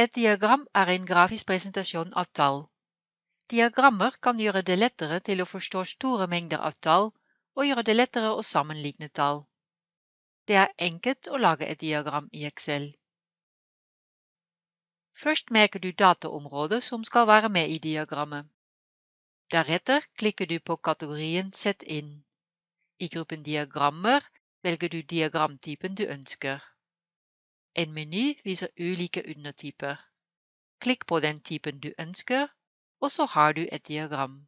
Et diagram er en grafisk presentasjon av tall. Diagrammer kan gjøre det lettere til å forstå store mengder av tall, og gjøre det lettere å sammenligne tall. Det er enkelt å lage et diagram i Excel. Først merker du dataområdet som skal være med i diagrammet. Deretter klikker du på kategorien Sett inn. I gruppen diagrammer velger du diagramtypen du ønsker. En menu viser ulike undertyper. Klikk på den typen du ønsker, og så har du et diagram.